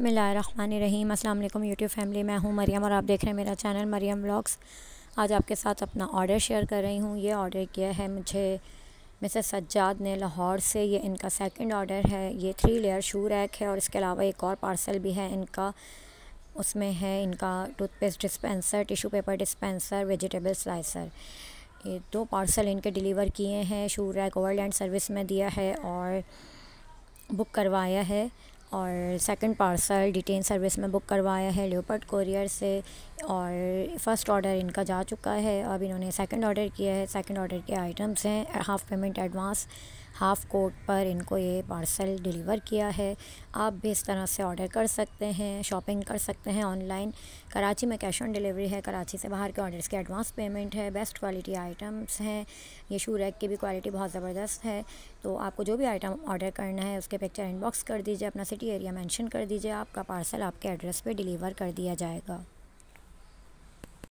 रहीम अल्लाम YouTube family मैं हूँ मरियम और आप देख रहे हैं मेरा चैनल मरियम ब्लॉग्स आज आपके साथ अपना ऑर्डर शेयर कर रही हूँ ये ऑर्डर किया है मुझे मिसेस सज्जाद ने लाहौर से ये इनका सेकंड ऑर्डर है ये थ्री लेयर शू रैक है और इसके अलावा एक और पार्सल भी है इनका उसमें है इनका toothpaste dispenser tissue paper dispenser vegetable slicer ये दो पार्सल इनके डिलीवर किए हैं शू रैक ओवरलैंड सर्विस में दिया है और बुक करवाया है और सेकंड पार्सल डिटेन सर्विस में बुक करवाया है लेपर्ड कोरियर से और फ़र्स्ट ऑर्डर इनका जा चुका है अब इन्होंने सेकंड ऑर्डर किया है सेकंड ऑर्डर के आइटम्स हैं हाफ़ पेमेंट एडवांस हाफ़ कोट पर इनको ये पार्सल डिलीवर किया है आप भी इस तरह से ऑर्डर कर सकते हैं शॉपिंग कर सकते हैं ऑनलाइन कराची में कैश ऑन डिलीवरी है कराची से बाहर के ऑर्डर्स के एडवांस पेमेंट है बेस्ट क्वालिटी आइटम्स हैं ये शू रैक की भी क्वालिटी बहुत ज़बरदस्त है तो आपको जो भी आइटम ऑर्डर करना है उसके पिक्चर इनबॉक्स कर दीजिए अपना सिटी एरिया मैंशन कर दीजिए आपका पार्सल आपके एड्रेस पर डिलीवर कर दिया जाएगा